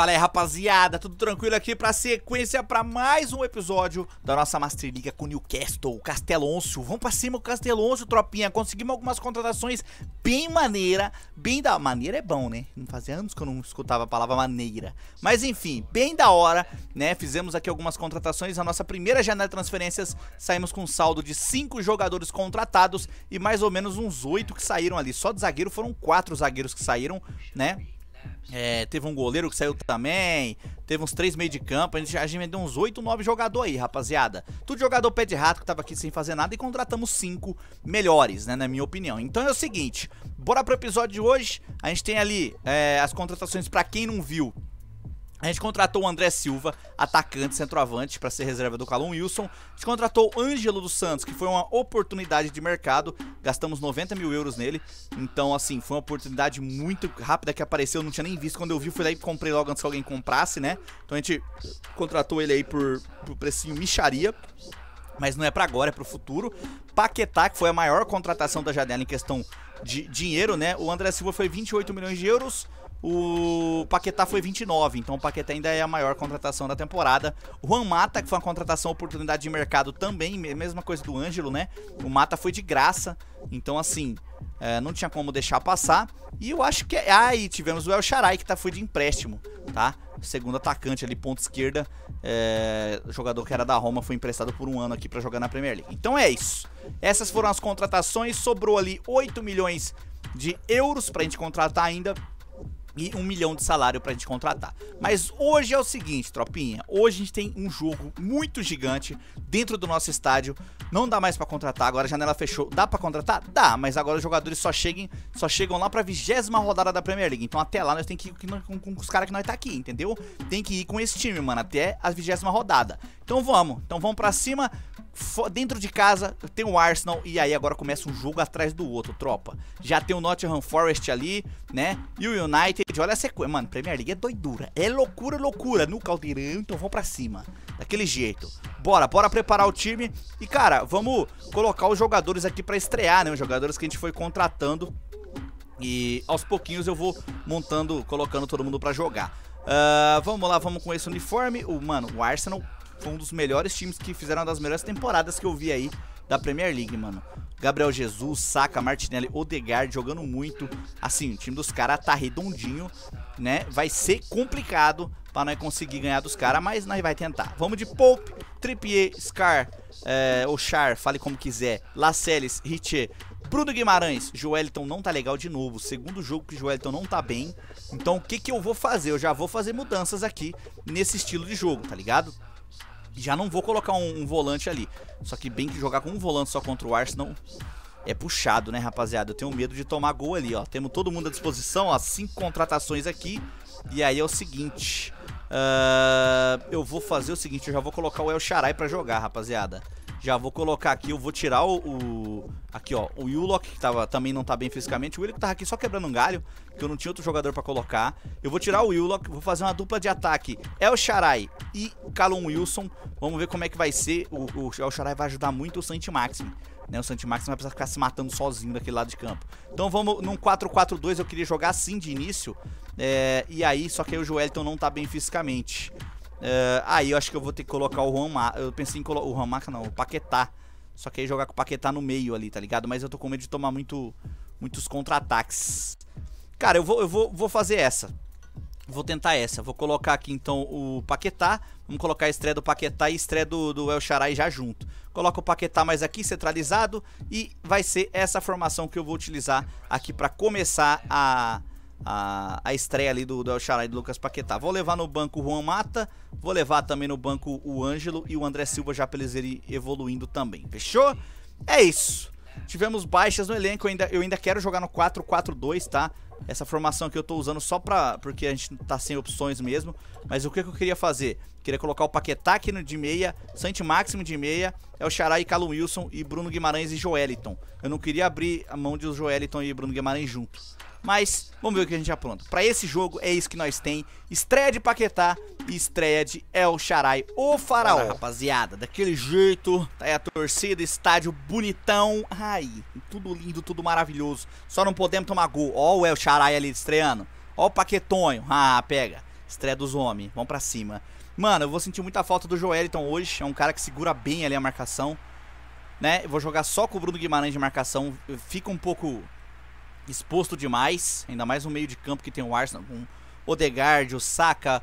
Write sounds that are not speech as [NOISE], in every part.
Fala aí, rapaziada, tudo tranquilo aqui pra sequência pra mais um episódio da nossa Master Liga com Newcastle, Castelôncio. Vamos pra cima, o Castelôncio, tropinha. Conseguimos algumas contratações bem maneira, bem da... Maneira é bom, né? Não fazia anos que eu não escutava a palavra maneira. Mas enfim, bem da hora, né? Fizemos aqui algumas contratações. A nossa primeira janela de transferências, saímos com um saldo de 5 jogadores contratados e mais ou menos uns 8 que saíram ali. Só de zagueiro foram 4 zagueiros que saíram, né? É, teve um goleiro que saiu também. Teve uns três meio de campo. A gente, já vendeu uns oito, nove jogadores aí, rapaziada. Tudo jogador pé de rato que tava aqui sem fazer nada. E contratamos cinco melhores, né? Na minha opinião. Então é o seguinte: bora pro episódio de hoje. A gente tem ali é, as contratações para quem não viu a gente contratou o André Silva, atacante, centroavante, para ser reserva do Calum Wilson. A gente contratou o Ângelo dos Santos, que foi uma oportunidade de mercado. Gastamos 90 mil euros nele. Então, assim, foi uma oportunidade muito rápida que apareceu. Eu não tinha nem visto. Quando eu vi, fui daí e comprei logo antes que alguém comprasse, né? Então a gente contratou ele aí por, por precinho micharia mas não é para agora, é para o futuro. Paquetá, que foi a maior contratação da janela em questão de dinheiro, né? O André Silva foi 28 milhões de euros, o Paquetá foi 29, então o Paquetá ainda é a maior contratação da temporada. O Juan Mata, que foi uma contratação oportunidade de mercado também, mesma coisa do Ângelo, né? O Mata foi de graça, então assim, é, não tinha como deixar passar. E eu acho que. É, ah, e tivemos o El Charay, que tá, foi de empréstimo, tá? Segundo atacante ali, ponta esquerda. É, jogador que era da Roma foi emprestado por um ano aqui para jogar na Premier League. Então é isso. Essas foram as contratações. Sobrou ali 8 milhões de euros pra gente contratar ainda e um milhão de salário pra gente contratar. Mas hoje é o seguinte, tropinha, hoje a gente tem um jogo muito gigante dentro do nosso estádio, não dá mais para contratar, agora a janela fechou, dá para contratar? Dá, mas agora os jogadores só, cheguem, só chegam lá pra vigésima rodada da Premier League, então até lá nós tem que ir com, com os caras que nós tá aqui, entendeu? Tem que ir com esse time, mano, até a vigésima rodada. Então vamos, então vamos pra cima, dentro de casa tem o Arsenal e aí agora começa um jogo atrás do outro, tropa. Já tem o Nottingham Forest ali, né? E o United, olha a sequência. Mano, Premier League é doidura. É loucura, loucura. No caldeirão, então vamos pra cima. Daquele jeito. Bora, bora preparar o time. E, cara, vamos colocar os jogadores aqui pra estrear, né? Os jogadores que a gente foi contratando. E aos pouquinhos eu vou montando, colocando todo mundo pra jogar. Uh, vamos lá, vamos com esse uniforme. O, mano, o Arsenal foi um dos melhores times que fizeram uma das melhores temporadas que eu vi aí da Premier League, mano. Gabriel Jesus, Saka, Martinelli, Odegaard jogando muito. Assim, o time dos caras tá redondinho, né? Vai ser complicado para nós conseguir ganhar dos caras, mas nós vai tentar. Vamos de Pope, Trippier, Scar, é, eh, Oxar, fale como quiser, Laceles, Richer, Bruno Guimarães, Joelton não tá legal de novo. Segundo jogo que Joelton não tá bem. Então o que que eu vou fazer? Eu já vou fazer mudanças aqui nesse estilo de jogo, tá ligado? já não vou colocar um, um, volante ali. Só que bem que jogar com um volante só contra o Arsenal é puxado, né, rapaziada? Eu tenho medo de tomar gol ali, ó. Temos todo mundo à disposição, ó. Cinco contratações aqui. E aí é o seguinte... Uh, eu vou fazer o seguinte, eu já vou colocar o El Charai pra jogar, rapaziada. Já vou colocar aqui, eu vou tirar o... o aqui, ó, o Willock, que tava, também não tá bem fisicamente. O Willock tava aqui só quebrando um galho, porque eu não tinha outro jogador pra colocar. Eu vou tirar o Willock, vou fazer uma dupla de ataque. El é Sharai e Calum Wilson. Vamos ver como é que vai ser. O, o El é, Sharai vai ajudar muito o Saint Maxim. Né, o Santi Max vai precisar ficar se matando sozinho daquele lado de campo. Então vamos num 4-4-2, eu queria jogar assim de início. É, e aí, só que aí o Joelton não tá bem fisicamente. Uh, aí eu acho que eu vou ter que colocar o Juan Ma Eu pensei em colocar o Juan Maca, não, o Paquetá. Só que aí jogar com o Paquetá no meio ali, tá ligado? Mas eu tô com medo de tomar muito, muitos contra-ataques. Cara, eu, vou, eu vou, vou fazer essa. Vou tentar essa. Vou colocar aqui então o Paquetá. Vamos colocar a estreia do Paquetá e a estreia do, do El Charai já junto. Coloca o Paquetá mais aqui, centralizado. E vai ser essa formação que eu vou utilizar aqui pra começar a a, a estreia ali do, do El e do Lucas Paquetá. Vou levar no banco o Juan Mata, vou levar também no banco o Ângelo e o André Silva já pra eles irem evoluindo também. Fechou? É isso. Tivemos baixas no elenco, eu ainda, eu ainda quero jogar no 4-4-2, tá? Essa formação que eu tô usando só pra... porque a gente tá sem opções mesmo. Mas o que, que eu queria fazer? Queria colocar o Paquetá aqui no de meia, Santi Máximo de meia, é o Xará e Calum Wilson e Bruno Guimarães e Joeliton. Eu não queria abrir a mão de Joeliton e Bruno Guimarães juntos. Mas vamos ver o que a gente apronta. Pra esse jogo é isso que nós tem. Estreia de Paquetá e estreia de El Charai, o faraó. rapaziada, daquele jeito, tá aí a torcida, estádio bonitão. Ai, tudo lindo, tudo maravilhoso. Só não podemos tomar gol. Ó o El Charai ali estreando. Ó o Paquetonho. Ah, pega. Estreia dos homens. Vamos pra cima. Mano, eu vou sentir muita falta do Joeliton então, hoje. É um cara que segura bem ali a marcação. Né? Eu vou jogar só com o Bruno Guimarães de marcação. Fica um pouco exposto demais, ainda mais no meio de campo que tem o Arsenal com Odegaard, o Saka,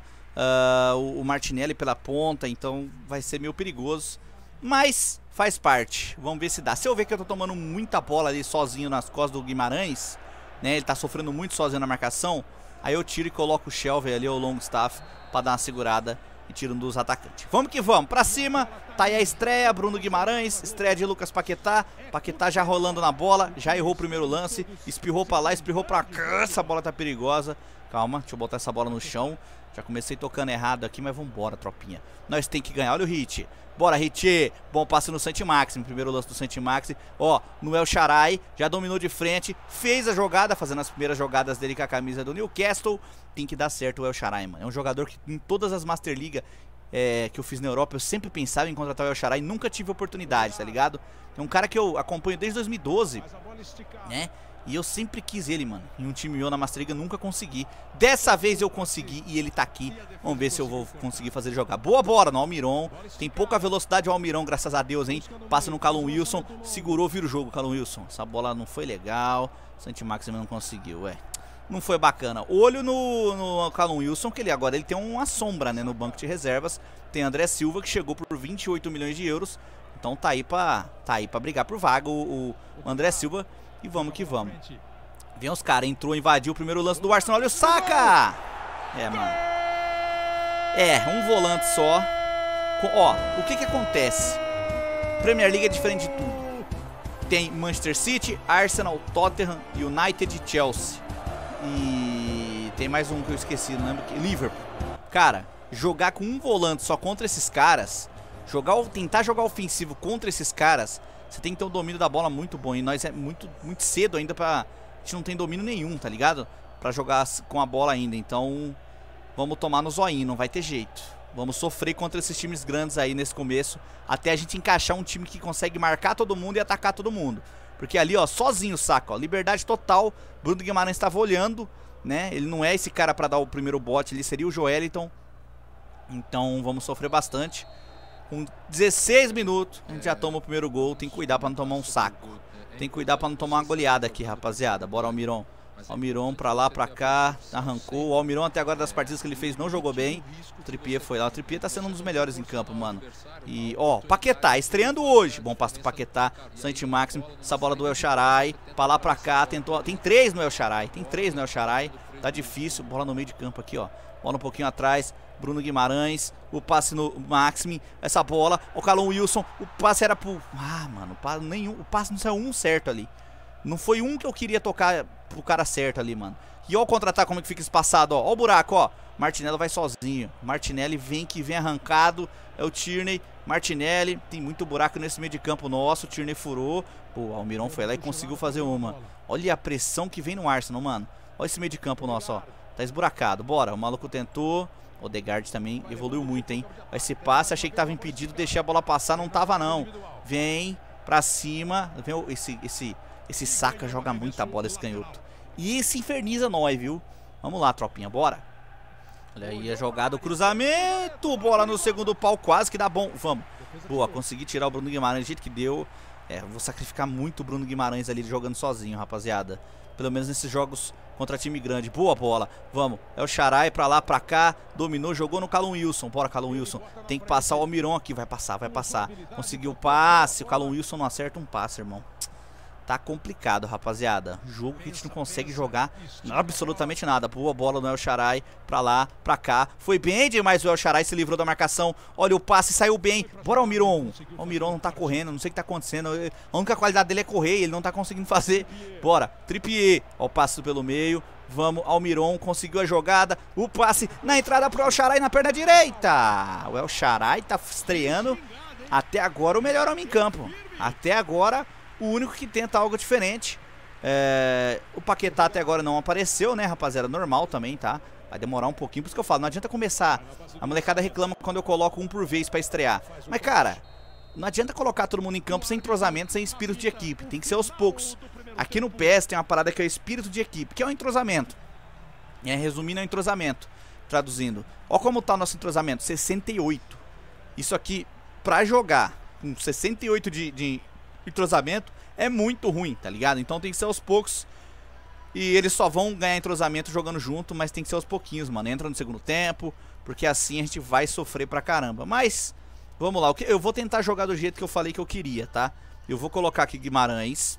uh, o Martinelli pela ponta, então vai ser meio perigoso. Mas faz parte, vamos ver se dá. Se eu ver que eu tô tomando muita bola ali sozinho nas costas do Guimarães, né, ele tá sofrendo muito sozinho na marcação, aí eu tiro e coloco o Shelvey ali, o staff para dar uma segurada e tiro um dos atacantes. Vamos que vamos, para cima, Tá aí a estreia, Bruno Guimarães, estreia de Lucas Paquetá. Paquetá já rolando na bola, já errou o primeiro lance, espirrou para lá, espirrou para cá. Essa bola tá perigosa. Calma, deixa eu botar essa bola no chão. Já comecei tocando errado aqui, mas vambora, tropinha. Nós tem que ganhar. Olha o hit. Bora, hit. Bom passe no Maxi. Primeiro lance do Maxi. Ó, Noel Charay já dominou de frente. Fez a jogada, fazendo as primeiras jogadas dele com a camisa do Newcastle. Tem que dar certo o El Charay, mano. É um jogador que em todas as Master Liga é, que eu fiz na Europa, eu sempre pensava em contratar o El Chará e nunca tive oportunidade, tá ligado? É um cara que eu acompanho desde 2012, né? E eu sempre quis ele, mano. Em um time meu na Master League, eu nunca consegui. Dessa vez eu consegui e ele tá aqui. Vamos ver se eu vou conseguir fazer ele jogar. Boa bola no Almiron. Tem pouca velocidade o Almiron, graças a Deus, hein? Passa no Calum Wilson. Segurou, vira o jogo, Calum Wilson. Essa bola não foi legal. Santi Maximin não conseguiu, é não foi bacana. Olho no, no Calum Wilson, que ele agora ele tem uma sombra né, no banco de reservas. Tem André Silva, que chegou por 28 milhões de euros. Então tá aí pra, tá aí pra brigar pro vaga o, o André Silva. E vamos que vamos. Vem os caras, entrou, invadiu o primeiro lance do Arsenal. Olha o Saca! É, mano. É, um volante só. ó, o que que acontece? Premier League é diferente de tudo. Tem Manchester City, Arsenal, Tottenham, United e Chelsea. E tem mais um que eu esqueci, não lembro que. Liverpool. Cara, jogar com um volante só contra esses caras, jogar, tentar jogar ofensivo contra esses caras, você tem que ter um domínio da bola muito bom. E nós é muito, muito cedo ainda pra. A gente não tem domínio nenhum, tá ligado? Pra jogar com a bola ainda. Então, vamos tomar no zoinho, não vai ter jeito. Vamos sofrer contra esses times grandes aí nesse começo, até a gente encaixar um time que consegue marcar todo mundo e atacar todo mundo. Porque ali, ó, sozinho, saca, ó, liberdade total. Bruno Guimarães estava olhando, né? Ele não é esse cara para dar o primeiro bote, ele seria o Joeliton. Então vamos sofrer bastante. Com 16 minutos, a gente já toma o primeiro gol, tem que cuidar para não tomar um saco. Tem que cuidar para não tomar uma goleada aqui, rapaziada. Bora, Almiron. Almiron pra lá, pra cá, arrancou. O Almiron até agora das partidas que ele fez não jogou bem. O Tripier foi lá. O Tripier tá sendo um dos melhores em campo, mano. E, ó, Paquetá, estreando hoje. Bom passo do Paquetá, Santi Máximo. Essa bola do El Charay, pra lá, pra cá. Tentou, tem três no El Charay, tem três no El Charay. Tá difícil, bola no meio de campo aqui, ó. Bola um pouquinho atrás. Bruno Guimarães, o passe no Maxime, essa bola, o Calon Wilson, o passe era pro... Ah, mano, o passe, nenhum, o passe não saiu um certo ali. Não foi um que eu queria tocar pro cara certo ali, mano. E ó o contra-ataque como é que fica espaçado, ó. Ó o buraco, ó. Martinelli vai sozinho. Martinelli vem que vem arrancado. É o Tierney. Martinelli. Tem muito buraco nesse meio de campo nosso. O Tierney furou. Pô, o Almiron foi lá e conseguiu fazer uma. Olha a pressão que vem no Arsenal, mano. Olha esse meio de campo nosso, ó. Tá esburacado. Bora. O maluco tentou. O Odegaard também evoluiu muito, hein? Esse passe, achei que tava impedido. Deixei a bola passar. Não tava, não. Vem pra cima. Vem esse... esse esse saca joga muita bola, esse canhoto. E se inferniza nós, viu? Vamos lá, tropinha, bora. Olha aí a é jogada, o cruzamento. Bola no segundo pau, quase que dá bom. Vamos. Boa, consegui tirar o Bruno Guimarães do jeito que deu. É, vou sacrificar muito o Bruno Guimarães ali jogando sozinho, rapaziada. Pelo menos nesses jogos contra time grande. Boa bola. Vamos. É o Xarai pra lá, pra cá. Dominou, jogou no Calum Wilson. Bora, Calum Wilson. Tem que passar o Almiron aqui. Vai passar, vai passar. Conseguiu o passe. O Calum Wilson não acerta um passe, irmão. Tá complicado, rapaziada. Jogo que a gente não consegue jogar absolutamente nada. Boa bola do El Charay Pra lá, pra cá. Foi bem demais o El Charay Se livrou da marcação. Olha o passe. Saiu bem. Bora, Almiron. Almiron não tá correndo. Não sei o que tá acontecendo. A única qualidade dele é correr. Ele não tá conseguindo [LAUGHS] fazer. Bora. Tripier. Ó o passe pelo meio. Vamos, Almiron conseguiu a jogada. O passe na entrada pro El Charay na perna direita. O El Charay tá estreando até agora o melhor homem em campo. Até agora o único que tenta algo diferente. É, o Paquetá até agora não apareceu, né, rapaziada? Normal também, tá? Vai demorar um pouquinho, por isso que eu falo, não adianta começar. A molecada reclama quando eu coloco um por vez para estrear. Mas, cara, não adianta colocar todo mundo em campo sem entrosamento, sem espírito de equipe. Tem que ser aos poucos. Aqui no PES tem uma parada que é o espírito de equipe, que é o entrosamento. É, resumindo, é o entrosamento. Traduzindo. Ó como tá o nosso entrosamento, 68. Isso aqui, pra jogar com 68 de, de entrosamento é muito ruim, tá ligado? Então tem que ser aos poucos. E eles só vão ganhar entrosamento jogando junto, mas tem que ser aos pouquinhos, mano. Entra no segundo tempo, porque assim a gente vai sofrer pra caramba. Mas, vamos lá. Eu vou tentar jogar do jeito que eu falei que eu queria, tá? Eu vou colocar aqui Guimarães.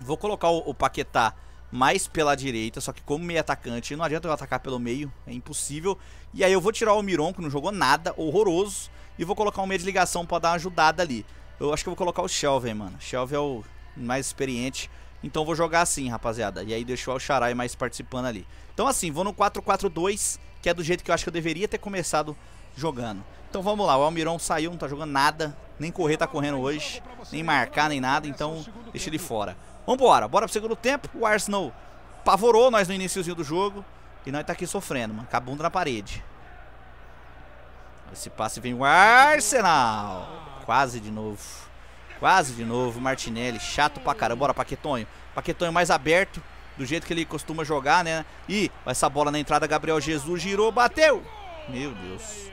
Vou colocar o, Paquetá mais pela direita, só que como meio atacante, não adianta eu atacar pelo meio, é impossível. E aí eu vou tirar o Miron, que não jogou nada, horroroso, e vou colocar um meio de ligação pra dar uma ajudada ali. Eu acho que eu vou colocar o Shelven, mano. Shelven é o mais experiente. Então vou jogar assim, rapaziada. E aí deixou o Sharai mais participando ali. Então assim, vou no 4-4-2, que é do jeito que eu acho que eu deveria ter começado jogando. Então vamos lá, o Almirão saiu, não tá jogando nada. Nem correr tá correndo hoje, nem marcar, nem nada. Então deixa ele fora. Vambora, bora pro segundo tempo. O Arsenal pavorou nós no iníciozinho do jogo. E nós tá aqui sofrendo, mano. Com a bunda na parede. Esse passe vem o Arsenal. Quase de novo. Quase de novo. Martinelli, chato pra caramba. Bora, Paquetonho. Paquetonho mais aberto, do jeito que ele costuma jogar, né? E essa bola na entrada, Gabriel Jesus girou, bateu. Meu Deus.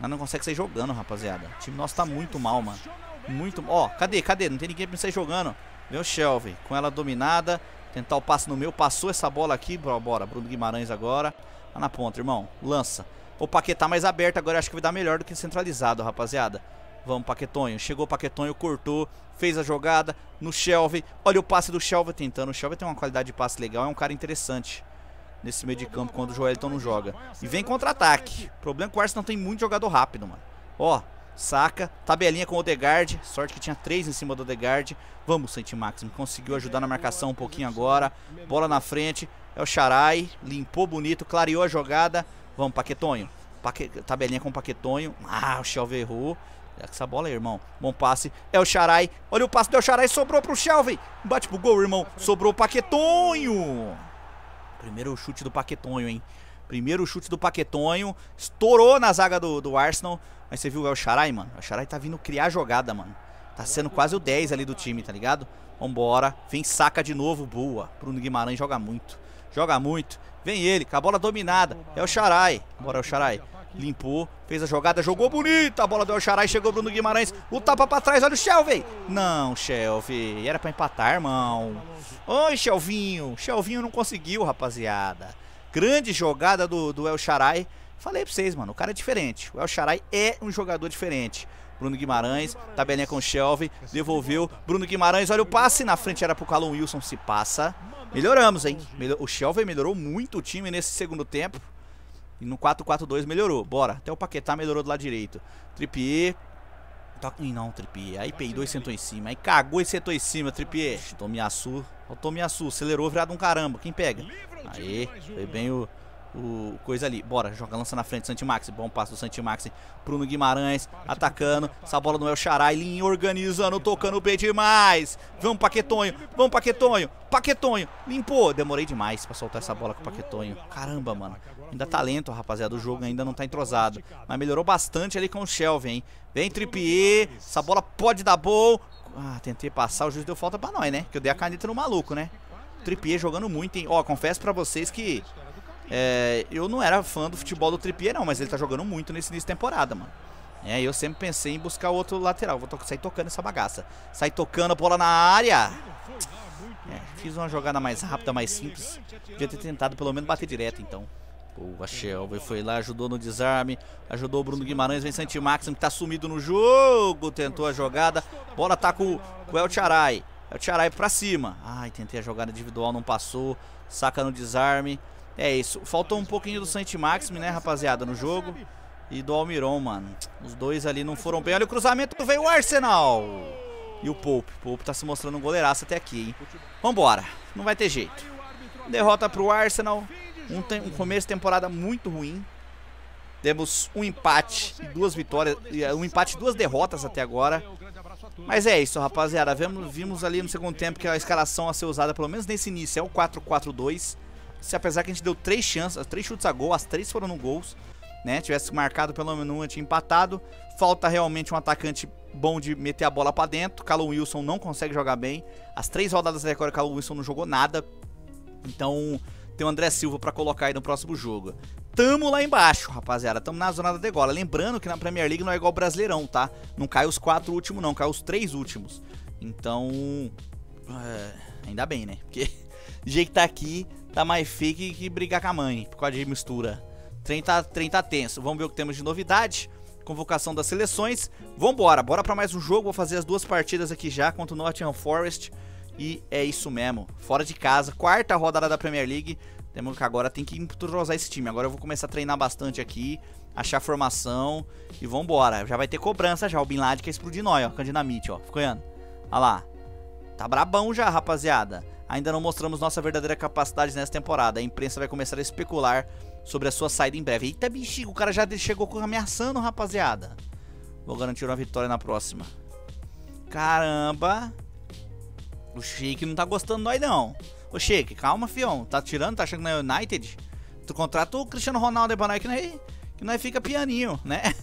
Mas não consegue sair jogando, rapaziada. O time nosso tá muito mal, mano. Muito. Ó, cadê? Cadê? Não tem ninguém pra sair jogando. Vem o Shelvey. Com ela dominada. Tentar o passe no meu. Passou essa bola aqui. Bora, bora. Bruno Guimarães agora. Tá na ponta, irmão. Lança. O Paquetá mais aberto agora. Acho que vai dar melhor do que centralizado, rapaziada. Vamos, Paquetonho. Chegou Paquetonho, cortou, fez a jogada no Shelvey. Olha o passe do Shelvey tentando. O Shelvey tem uma qualidade de passe legal, é um cara interessante nesse meio de campo quando o Joelton não joga. E vem contra-ataque. Problema é que o Arsenal tem muito jogador rápido, mano. Ó, saca, tabelinha com o Odegaard. Sorte que tinha três em cima do Odegaard. Vamos, Saint Maxim. Conseguiu ajudar na marcação um pouquinho agora. Bola na frente. É o Charai. Limpou bonito, clareou a jogada. Vamos, Paquetonho. Paque... Tabelinha com o Paquetonho. Ah, o Shelvey errou. Essa bola aí, irmão. Bom passe. É o Xarai. Olha o passe do Xarai. Sobrou pro Shelvin. Bate pro gol, irmão. Sobrou o Paquetonho. Primeiro chute do Paquetonho, hein? Primeiro chute do Paquetonho. Estourou na zaga do, do Arsenal. Mas você viu é o Xarai, mano. O Xarai tá vindo criar jogada, mano. Tá sendo quase o 10 ali do time, tá ligado? Vambora. Vem, saca de novo. Boa. Bruno Guimarães joga muito. Joga muito. Vem ele, com a bola dominada. É o Xarai. Bora, é o Xarai limpou, fez a jogada, jogou bonita, a bola do ao chegou Bruno Guimarães, o tapa pra trás, olha o Shelvey, não Shelvey, era pra empatar irmão, oi Shelvinho, Shelvinho não conseguiu rapaziada, grande jogada do, do El falei pra vocês mano, o cara é diferente, o El é um jogador diferente, Bruno Guimarães, tabelinha com o Shelvey, devolveu, Bruno Guimarães, olha o passe, na frente era pro Calum Wilson, se passa, melhoramos hein, o Shelvey melhorou muito o time nesse segundo tempo, e no 4-4-2 melhorou. Bora. Até o Paquetá melhorou do lado direito. Tripier. Toca... Ih, não, Tripier. Aí P2 sentou em cima. Aí cagou e sentou em cima, Tripier. Tomiassu. Olha o Tomiassu. Acelerou, virado um caramba. Quem pega? Aí. Foi bem o, o coisa ali. Bora, joga lança na frente, Santimax. Bom passo do Santimax. Bruno Guimarães atacando. Essa bola não é o Linha organizando, tocando bem demais. Vamos, Paquetonho. Vamos, Paquetonho. Paquetonho. Limpou. Demorei demais pra soltar essa bola com o Paquetonho. Caramba, mano. Ainda tá lento, rapaziada. O jogo ainda não tá entrosado. Mas melhorou bastante ali com o Shelvin, hein? Vem Trippier. Essa bola pode dar bom. Ah, tentei passar. O juiz deu falta pra nós, né? Que eu dei a caneta no maluco, né? Trippier jogando muito, hein? Ó, confesso pra vocês que... É, eu não era fã do futebol do Trippier, não. Mas ele tá jogando muito nesse início de temporada, mano. É, eu sempre pensei em buscar outro lateral. Vou to sair tocando essa bagaça. Sai tocando a bola na área. É, fiz uma jogada mais rápida, mais simples. Devia ter tentado pelo menos bater direto, então. Boa, Shelby foi lá, ajudou no desarme, ajudou o Bruno Guimarães, Vicente Maxim que tá sumido no jogo, tentou a jogada, bola tá com, com o El Charay, El Charay pra cima, ai, tentei a jogada individual, não passou, saca no desarme, é isso, faltou um pouquinho do Sante Maxim, né, rapaziada, no jogo, e do Almiron, mano, os dois ali não foram bem, olha o cruzamento, veio o Arsenal, e o Pope, o Pope tá se mostrando um goleiraço até aqui, hein, vambora, não vai ter jeito, derrota pro Arsenal, um, um começo de temporada muito ruim. Temos um empate e duas vitórias. Eh, um empate e duas derrotas até agora. Mas é isso, rapaziada. Vimos, vimos ali no segundo tempo que a escalação a ser usada, pelo menos nesse início, é o 4-4-2. Se apesar que a gente deu três chances, três chutes a gol, as três foram no gols, né? Tivesse marcado pelo menos um, tinha empatado. Falta realmente um atacante bom de meter a bola para dentro. Calum Wilson não consegue jogar bem. As três rodadas da agora, Calum Wilson não jogou nada. Então, tem o André Silva para colocar aí no próximo jogo. Tamo lá embaixo, rapaziada. Tamo na zona da degola. Lembrando que na Premier League não é igual o Brasileirão, tá? Não cai os quatro últimos, não. Cai os três últimos. Então... É, ainda bem, né? Porque do [LAUGHS] jeito que tá aqui, tá mais fake que, brigar com a mãe. Por causa de mistura. 30 tá, tá, tenso. Vamos ver o que temos de novidade convocação das seleções. Vambora, bora para mais um jogo. Vou fazer as duas partidas aqui já contra o Nottingham Forest. E é isso mesmo. Fora de casa, quarta rodada da Premier League. Temos que agora tem que entrosar esse time. Agora eu vou começar a treinar bastante aqui, achar formação e vambora. Já vai ter cobrança já. O Bin Laden quer explodir nós, ó. Candinamite, ó. ficou olhando. Olha lá. Tá brabão já, rapaziada. Ainda não mostramos nossa verdadeira capacidade nessa temporada. A imprensa vai começar a especular sobre a sua saída em breve. Eita, bichinho, o cara já chegou ameaçando, rapaziada. Vou garantir uma vitória na próxima. Caramba. O Sheik não tá gostando de nós, não. Ô, Sheik, calma, fião. Tá tirando, tá achando que não é United? Tu contrata o Cristiano Ronaldo aí pra nós que nós, que nós fica pianinho, né? [LAUGHS]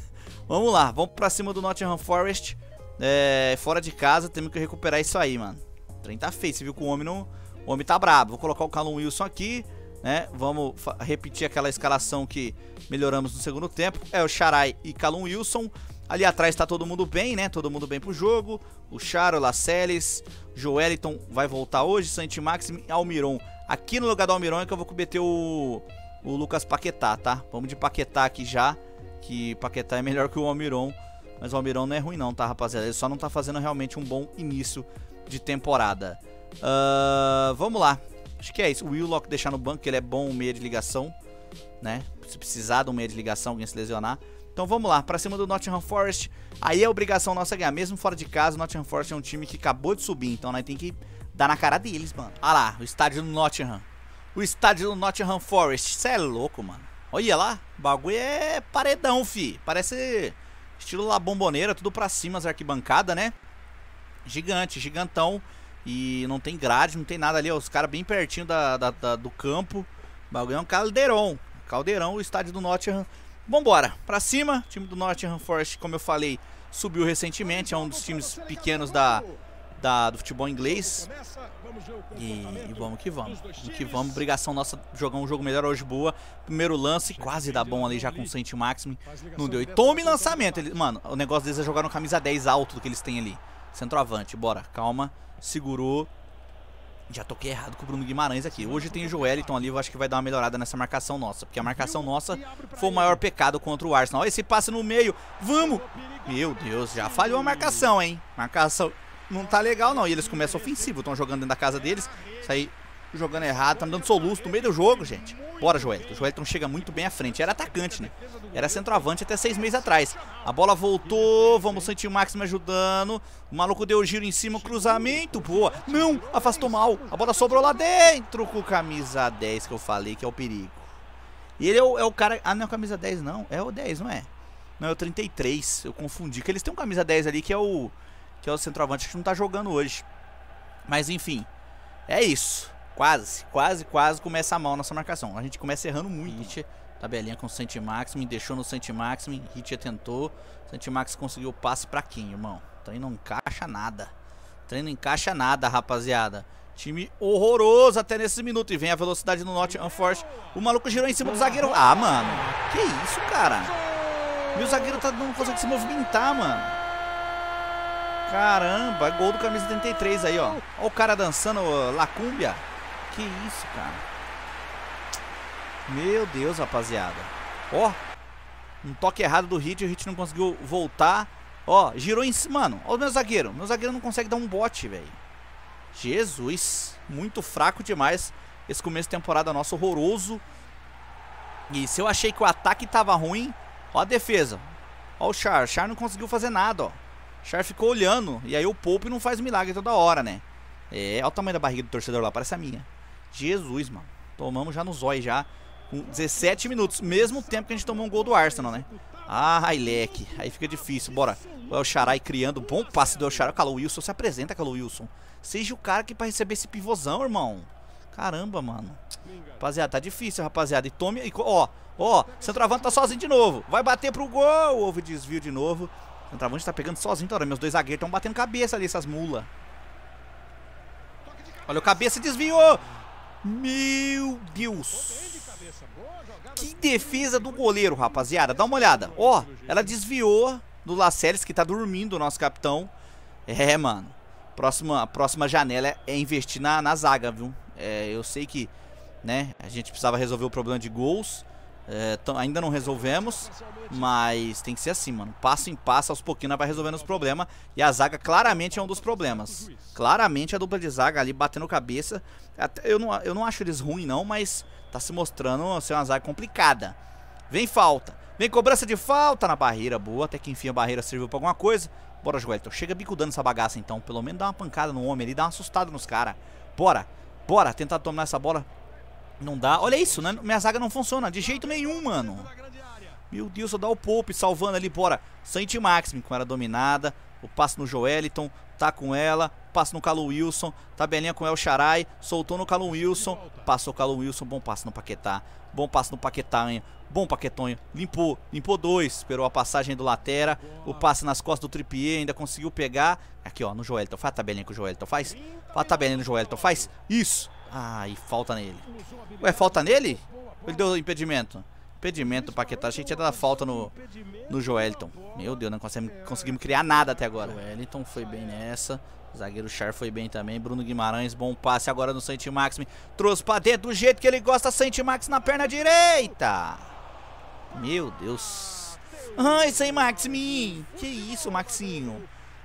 Vamos lá, vamos pra cima do Nottingham Forest. É, fora de casa, temos que recuperar isso aí, mano. O trem tá feio, você viu que o homem não... O homem tá brabo. Vou colocar o Calum Wilson aqui, né? Vamos repetir aquela escalação que melhoramos no segundo tempo. É o Charai e Calum Wilson. Ali atrás tá todo mundo bem, né? Todo mundo bem pro jogo. O Charo, Laceles, Joeliton vai voltar hoje, Santi Maxim e Almiron. Aqui no lugar do Almiron é que eu vou cometer o, o Lucas Paquetá, tá? Vamos de Paquetá aqui já, que Paquetá é melhor que o Almiron. Mas o Almiron não é ruim não, tá, rapaziada? Ele só não tá fazendo realmente um bom início de temporada. Uh, vamos lá. Acho que é isso. O Willock deixar no banco, que ele é bom meia de ligação, né? Se precisar de um meia de ligação, alguém se lesionar. Então vamos lá, para cima do Nottingham Forest. Aí é obrigação nossa ganhar. Mesmo fora de casa, o Nottingham Forest é um time que acabou de subir. Então nós tem que dar na cara deles, mano. Olha lá, o estádio do Nottingham. O estádio do Nottingham Forest. isso é louco, mano. Olha lá, o bagulho é paredão, fi. Parece estilo lá bomboneira, tudo pra cima as arquibancadas, né? Gigante, gigantão. E não tem grade, não tem nada ali. Ó, os caras bem pertinho da, da, da, do campo. O bagulho é um caldeirão. Caldeirão, o estádio do Nottingham. Vambora, pra cima, time do Nottingham Forest, como eu falei, subiu recentemente, é um dos times pequenos da, da, do futebol inglês. E, e vamos que vamos, vamos que vamos, obrigação nossa jogar um jogo melhor hoje, boa. Primeiro lance, quase dá bom ali já com o Saint Maximum, não deu. E tome lançamento, ele, mano, o negócio deles é jogar no camisa 10 alto do que eles têm ali. Centroavante, bora, calma, segurou, já toquei errado com o Bruno Guimarães aqui. Hoje tem o Joeliton então ali, eu acho que vai dar uma melhorada nessa marcação nossa. Porque a marcação nossa foi o maior pecado contra o Arsenal. Olha esse passe no meio. Vamos! Meu Deus, já falhou a marcação, hein? Marcação não tá legal, não. E eles começam ofensivo, estão jogando dentro da casa deles. Isso aí jogando errado, tá me dando soluço no meio do jogo, gente. Bora, Joelito. O Joelito chega muito bem à frente. Era atacante, né? Era centroavante até seis meses atrás. A bola voltou. Vamos, sentir o me ajudando. O maluco deu o giro em cima, cruzamento. Boa. Não, afastou mal. A bola sobrou lá dentro com camisa 10 que eu falei que é o perigo. E ele é o, é o cara... Ah, não é camisa 10, não. É o 10, não é? Não, é o 33. Eu confundi. Que eles têm um camisa 10 ali que é o... Que é o centroavante que não tá jogando hoje. Mas, enfim. É isso quase, quase, quase começa mal nossa marcação. A gente começa errando muito. Hit, tabelinha com o Santi Maximin, deixou no Santi Maximin, Hit tentou. Santi Max conseguiu o passe pra quem, irmão? O não encaixa nada. O não encaixa nada, rapaziada. Time horroroso até nesse minuto. E vem a velocidade no Norte Force. O maluco girou em cima do zagueiro. Ah, mano. Que isso, cara? Meu zagueiro tá, não consegue se movimentar, mano. Caramba, gol do camisa 33 aí, ó. Olha o cara dançando Lacúmbia. Que isso, cara. Meu Deus, rapaziada. Ó, um toque errado do Hit, o Hit não conseguiu voltar. Ó, girou em cima. Mano, olha o meu zagueiro. Meu zagueiro não consegue dar um bote, velho. Jesus, muito fraco demais esse começo de temporada nosso horroroso. E se eu achei que o ataque tava ruim, ó a defesa. Ó o Char, Char não conseguiu fazer nada, ó. Char ficou olhando, e aí o Pope não faz milagre toda hora, né? É, olha o tamanho da barriga do torcedor lá, parece a minha. Jesus, mano. Tomamos já no zóio já. Com 17 minutos. Mesmo tempo que a gente tomou um gol do Arsenal, né? Ah leque. Aí fica difícil. Bora. O El Charay criando. Bom passe do El o Calou Wilson. Se apresenta, Calou Wilson. Seja o cara que pra receber esse pivôzão, irmão. Caramba, mano. Rapaziada, tá difícil, rapaziada. E tome... E, ó, ó. Centroavante tá sozinho de novo. Vai bater pro gol. Houve desvio de novo. Centroavante tá pegando sozinho. Então, olha, meus dois zagueiros estão batendo cabeça ali, essas mulas. Olha o cabeça desviou. Meu Deus! Que defesa do goleiro, rapaziada. Dá uma olhada. Ó, oh, ela desviou do Laceres, que tá dormindo, o nosso capitão. É, mano. Próxima, próxima janela é investir na, na zaga, viu? É, eu sei que, né, a gente precisava resolver o problema de gols. É, ainda não resolvemos, mas tem que ser assim, mano. Passo em passo, aos pouquinhos, vai resolvendo os problemas. E a zaga claramente é um dos problemas. Claramente a dupla de zaga ali batendo cabeça. Até, eu, não, eu não acho eles ruins, não, mas tá se mostrando ser uma zaga complicada. Vem falta. Vem cobrança de falta na barreira. Boa, até que enfim a barreira serviu pra alguma coisa. Bora, Joelton. Chega bicudando essa bagaça, então. Pelo menos dá uma pancada no homem ali, dá uma assustada nos caras. Bora, bora, tentar dominar essa bola. Não dá. Olha isso, né? Minha zaga não funciona de jeito nenhum, mano. Meu Deus, só dá o Pope salvando ali, bora. Saint Maximin com ela dominada. O passe no Joeliton, tá com ela. Passe no Calum Wilson. Tabelinha tá com El Charay. Soltou no Calum Wilson. Passou o Calum Wilson. Bom passe no Paquetá. Bom passe no Paquetanha. Bom Paquetonho. Limpou. Limpou dois. Esperou a passagem do Latera. O passe nas costas do Tripier. Ainda conseguiu pegar. Aqui, ó, no Joeliton. Faz a tabelinha que o Joeliton faz. Faz a tabelinha no Joeliton. Faz. Isso. Ah, e falta nele. Ué, falta nele? Ele deu impedimento. Impedimento, Paquetá. Achei que tinha dado falta no, no Joelton. Meu Deus, não conseguimos, conseguimos criar nada até agora. Joelton foi bem nessa. Zagueiro Char foi bem também. Bruno Guimarães, bom passe agora no Santi Maxime. Trouxe pra dentro do jeito que ele gosta. Santi Max na perna direita. Meu Deus. Ai, sem Maxime. Que isso, Maxinho.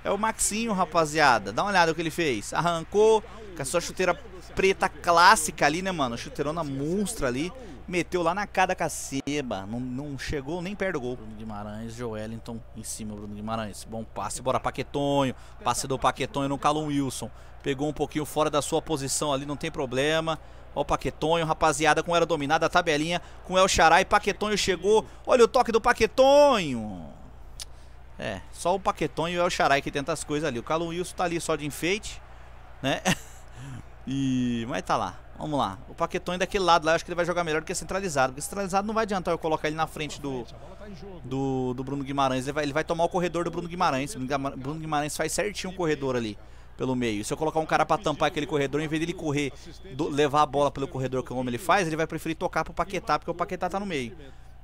É o Maxinho, rapaziada. Dá uma olhada o que ele fez. Arrancou com a sua chuteira preta clássica ali, né, mano? Chuteirona monstra ali. Meteu lá na cara da caceba. Não, não chegou nem perto do gol. Bruno Guimarães, Joelinton em cima, Bruno Guimarães. Bom passe, bora Paquetonho. Passe do Paquetonho no Calum Wilson. Pegou um pouquinho fora da sua posição ali, não tem problema. Ó o Paquetonho, rapaziada, com era dominada a tabelinha com El Xará. E Paquetonho chegou. Olha o toque do Paquetonho. É, só o Paqueton e o El que tenta as coisas ali. O Calum Wilson tá ali só de enfeite, né? [LAUGHS] e... Mas tá lá. Vamos lá. O Paqueton daquele lado lá, eu acho que ele vai jogar melhor do que centralizado. Porque centralizado não vai adiantar eu colocar ele na frente do, do, do Bruno Guimarães. Ele vai, ele vai tomar o corredor do Bruno Guimarães. Bruno Guimarães faz certinho o corredor ali pelo meio. Se eu colocar um cara para tampar aquele corredor, em vez dele correr, do, levar a bola pelo corredor que o homem ele faz, ele vai preferir tocar pro Paquetá, porque o Paquetá tá no meio.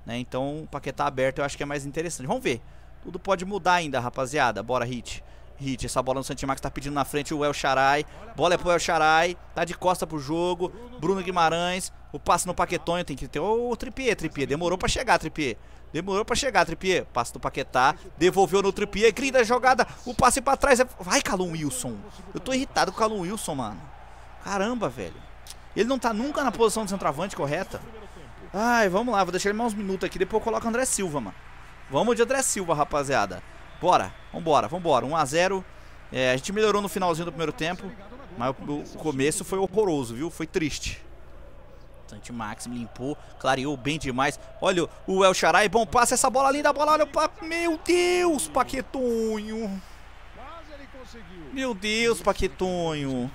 Né? Então, o Paquetá aberto eu acho que é mais interessante. Vamos ver. Tudo pode mudar ainda, rapaziada. Bora, Hit. Hit, essa bola no Santimax tá pedindo na frente o El Charay. Bola é pro El Charay. Tá de costa pro jogo. Bruno Guimarães. O passe no Paquetonho. Tem que ter o oh, Tripier, Tripier. Demorou pra chegar, Tripier. Demorou pra chegar, Tripier. Passe do Paquetá. Devolveu no Tripier. Grinda a jogada. O passe pra trás. É... Vai, Calum Wilson. Eu tô irritado com o Calum Wilson, mano. Caramba, velho. Ele não tá nunca na posição de centroavante correta. Ai, vamos lá. Vou deixar ele mais uns minutos aqui. Depois eu coloco o André Silva, mano. Vamos de André Silva, rapaziada. Bora, vambora, vambora. 1x0. É, a gente melhorou no finalzinho do primeiro tempo, mas o, o começo foi horroroso, viu? Foi triste. Sante Max limpou, clareou bem demais. Olha o El Charay, bom passe, essa bola linda, a bola, olha o pa... Meu Deus, Paquetonho. Meu Deus, Paquetonho.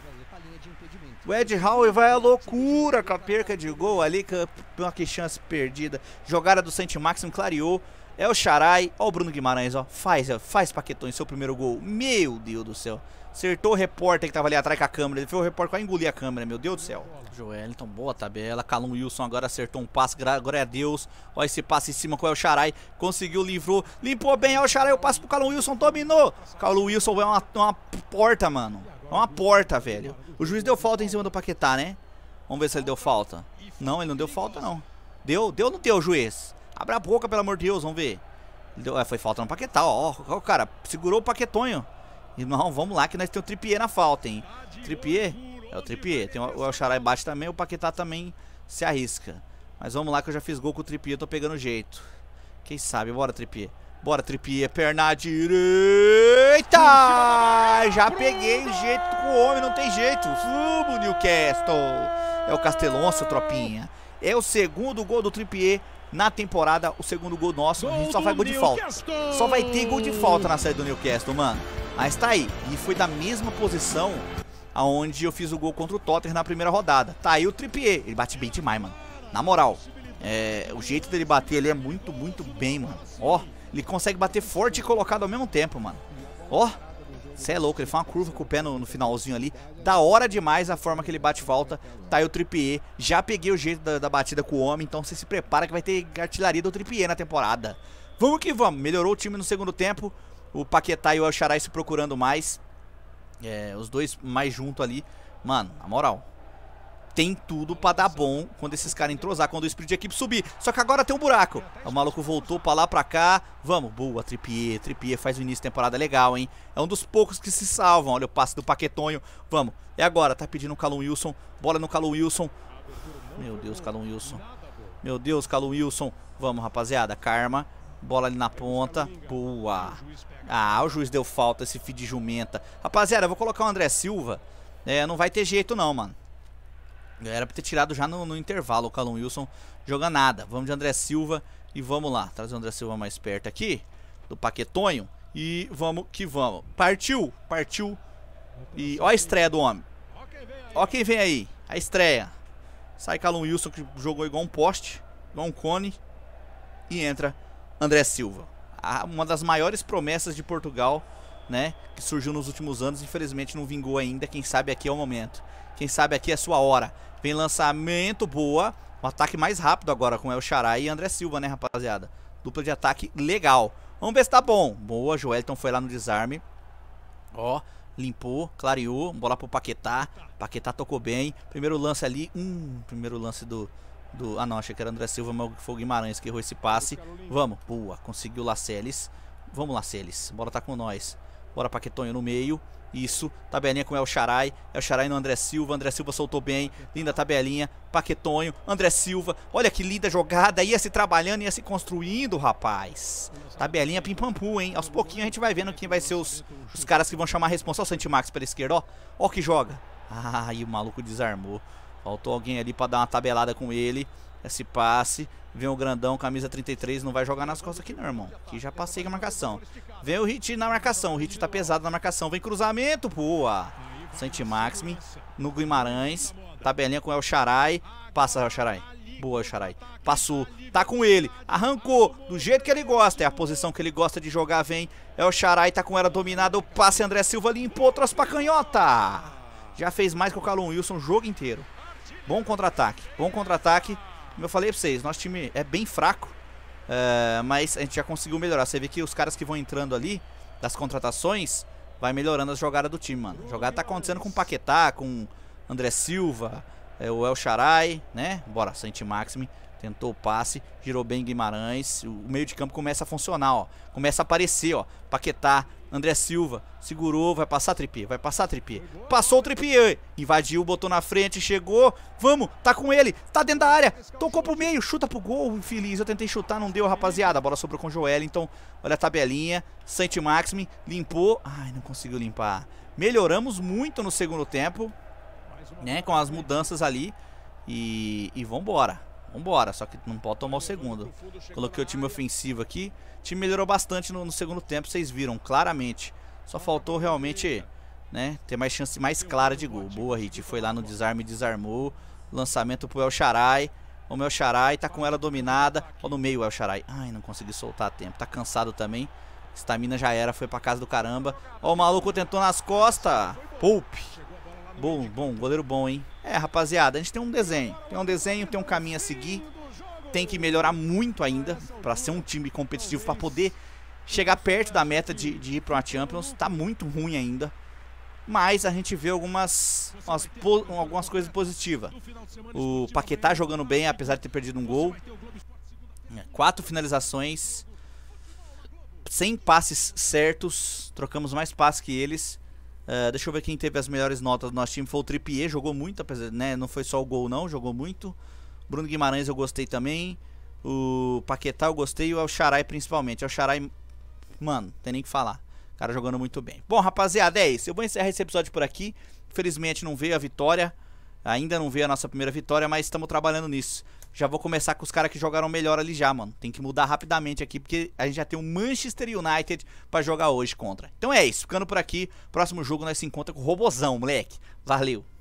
O Ed Howe vai à loucura com a perca de gol ali, que que chance perdida. Jogada do Sante Max clareou. É o Xarai. Ó o Bruno Guimarães, ó. Faz, ó. Faz Paquetões, seu primeiro gol. Meu Deus do céu. Acertou o repórter que tava ali atrás com a câmera. Ele foi o repórter que engoliu a câmera, meu Deus do céu. então boa tabela. Calum Wilson agora acertou um passe. Glória a Deus. Ó esse passe em cima com é o El Xarai. Conseguiu, livrou. Limpou bem o Xarai. O passe pro Calum Wilson. Dominou. Calum Wilson é uma, uma porta, mano. É uma porta, velho. O juiz deu falta em cima do Paquetá, né? Vamos ver se ele deu falta. Não, ele não deu falta, não. Deu? Deu ou não deu, juiz? Abre a boca, pelo amor de Deus, vamos ver. Deu, é, foi falta no Paquetá, ó, ó. O cara segurou o Paquetonho. Irmão, vamos lá que nós temos o Tripier na falta, hein. Tripier? É o Tripier. Tem o, o Xarai também, o Paquetá também se arrisca. Mas vamos lá que eu já fiz gol com o Tripier, tô pegando jeito. Quem sabe, bora Tripier. Bora Tripier, perna direita! Já peguei o jeito com o homem, não tem jeito. Vamos, Newcastle. É o Castelonço, tropinha. É o segundo gol do Tripier na temporada o segundo gol nosso. Gol a gente só faz gol de falta. Só vai ter gol de falta na série do Newcastle, mano. Mas tá aí. E foi da mesma posição aonde eu fiz o gol contra o Tottenham na primeira rodada. Tá aí o Trippier. Ele bate bem demais, mano. Na moral. É, o jeito dele bater ali é muito, muito bem, mano. Ó, ele consegue bater forte e colocado ao mesmo tempo, mano. Ó. Você é louco, ele faz uma curva com o pé no, no, finalzinho ali. Da hora demais a forma que ele bate falta. Tá aí o Tripier. Já peguei o jeito da, da batida com o homem, então você se prepara que vai ter artilharia do Tripier na temporada. Vamos que vamos. Melhorou o time no segundo tempo. O Paquetá e o El Charay se procurando mais. É, os dois mais junto ali. Mano, a moral, tem tudo pra dar bom quando esses caras entrosar, quando o espírito de equipe subir. Só que agora tem um buraco. O maluco voltou pra lá, pra cá. Vamos, boa, Tripier. Tripier faz o início de temporada legal, hein? É um dos poucos que se salvam. Olha o passe do Paquetonho. Vamos, é agora. Tá pedindo o Calum Wilson. Bola no Calum Wilson. Meu Deus, Calum Wilson. Meu Deus, Calum Wilson. Vamos, rapaziada. Karma. Bola ali na ponta. Boa. Ah, o juiz deu falta, esse feed de jumenta. Rapaziada, eu vou colocar o André Silva. É, não vai ter jeito não, mano. Era pra ter tirado já no, no intervalo o Calum Wilson. Joga nada. Vamos de André Silva e vamos lá. Trazer o André Silva mais perto aqui. Do Paquetonho. E vamos que vamos. Partiu, partiu. E ó a estreia do homem. Ó quem vem aí. A estreia. Sai Calum Wilson que jogou igual um poste. Igual um cone. E entra André Silva. A, uma das maiores promessas de Portugal né? Que surgiu nos últimos anos, infelizmente não vingou ainda. Quem sabe aqui é o momento. Quem sabe aqui é a sua hora. Vem lançamento boa. Um ataque mais rápido agora com El Xará e André Silva, né, rapaziada? Dupla de ataque legal. Vamos ver se tá bom. Boa, Joelton foi lá no desarme. Ó, limpou, clareou. Bola pro Paquetá. Paquetá tocou bem. Primeiro lance ali. Hum, primeiro lance do, do. Ah, não, achei que era André Silva, mas foi o Guimarães que errou esse passe. Vamos, boa, conseguiu o Laceles. Vamos, Laceles, bola tá com nós. Bora Paquetonho no meio. Isso, tabelinha com El Charay. El Charay no André Silva. André Silva soltou bem. Linda tabelinha. Paquetonho, André Silva. Olha que linda jogada. Ia se trabalhando, ia se construindo, rapaz. Tabelinha pimpampu, hein? Aos pouquinhos a gente vai vendo quem vai ser os, os caras que vão chamar a responsa. Olha o Santimax pela esquerda, ó. Ó que joga. Ah, e o maluco desarmou. Faltou alguém ali pra dar uma tabelada com ele esse passe. Vem o grandão, camisa 33, não vai jogar nas costas aqui não, irmão. Aqui já passei na a marcação. Vem o Hit na marcação, o Hit tá pesado na marcação. Vem cruzamento, boa. Santi Maxime no Guimarães. Tabelinha com o El Charay. Passa, El Charay. Boa, El Charay. Passou, tá com ele. Arrancou, do jeito que ele gosta. É a posição que ele gosta de jogar, vem. El Charay tá com ela dominada. O passe, André Silva limpou, trouxe pra canhota. Já fez mais que o Calum Wilson o jogo inteiro. Bom contra-ataque, bom contra-ataque. Como eu falei pra vocês, nosso time é bem fraco. Uh, mas a gente já conseguiu melhorar. Você vê que os caras que vão entrando ali, das contratações, vai melhorando a jogada do time, mano. A jogada tá acontecendo com o Paquetá, com André Silva, é, o El Charay, né? Bora, Santi Maxime. Tentou o passe, girou bem Guimarães. O meio de campo começa a funcionar, ó. Começa a aparecer, ó. Paquetá, André Silva segurou, vai passar tripé, vai passar tripé, Passou o tripé, invadiu, botou na frente, chegou. Vamos, tá com ele, tá dentro da área. Tocou pro meio, chuta pro gol, infeliz. Eu tentei chutar, não deu, rapaziada. A bola sobrou com o Joel, então olha a tabelinha. Saint Maxime limpou. Ai, não conseguiu limpar. Melhoramos muito no segundo tempo, né, com as mudanças ali. E, e vambora. Vambora, só que não pode tomar o segundo. Coloquei o time ofensivo aqui. O time melhorou bastante no, no segundo tempo, vocês viram, claramente. Só faltou realmente, né, ter mais chance mais clara de gol. Boa, Hit. Foi lá no desarme, desarmou. Lançamento pro El Charay. O El Charay tá com ela dominada. Ó, no meio o El Charay. Ai, não consegui soltar a tempo. Tá cansado também. Estamina já era, foi pra casa do caramba. Ó, o maluco tentou nas costas. Poupe. Bom, bom, goleiro bom, hein? É, rapaziada, a gente tem um desenho. Tem um desenho, tem um caminho a seguir. Tem que melhorar muito ainda para ser um time competitivo, para poder chegar perto da meta de, de ir para uma Champions. Tá muito ruim ainda. Mas a gente vê algumas, umas, algumas coisas positivas. O Paquetá jogando bem, apesar de ter perdido um gol. É, quatro finalizações. sem passes certos. Trocamos mais passes que eles. Eh, deixa eu ver quem teve as melhores notas do nosso time. Foi o Tripier, jogou muito, apesar, né? Não foi só o gol, não, jogou muito. Bruno Guimarães eu gostei também. O Paquetá eu gostei. E o Xarai principalmente. O Xarai, mano, tem nem que falar. O cara jogando muito bem. Bom, rapaziada, é isso. Eu vou encerrar esse episódio por aqui. Felizmente não veio a vitória. Ainda não veio a nossa primeira vitória, mas estamos trabalhando nisso já vou começar com os caras que jogaram melhor ali já, mano. Tem que mudar rapidamente aqui, porque a gente já tem o Manchester United para jogar hoje contra. Então é isso, ficando por aqui. Próximo jogo nós se encontra com o Robozão, moleque. Valeu!